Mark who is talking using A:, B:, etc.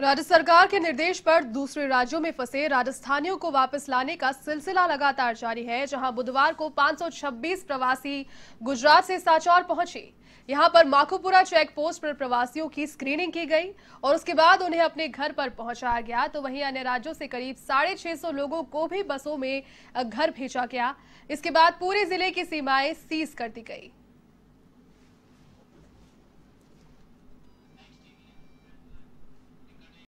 A: राज्य सरकार के निर्देश पर दूसरे राज्यों में फंसे राजस्थानियों को वापस लाने का सिलसिला लगातार जारी है जहां बुधवार को 526 प्रवासी गुजरात से साचौर पहुंचे यहां पर माखुपुरा चेक पोस्ट पर प्रवासियों की स्क्रीनिंग की गई और उसके बाद उन्हें अपने घर पर पहुंचाया गया तो वहीं अन्य राज्यों से करीब साढ़े छह सौ लोगों को भी बसों में घर भेजा गया इसके बाद पूरे जिले की सीमाएं सीज कर दी गई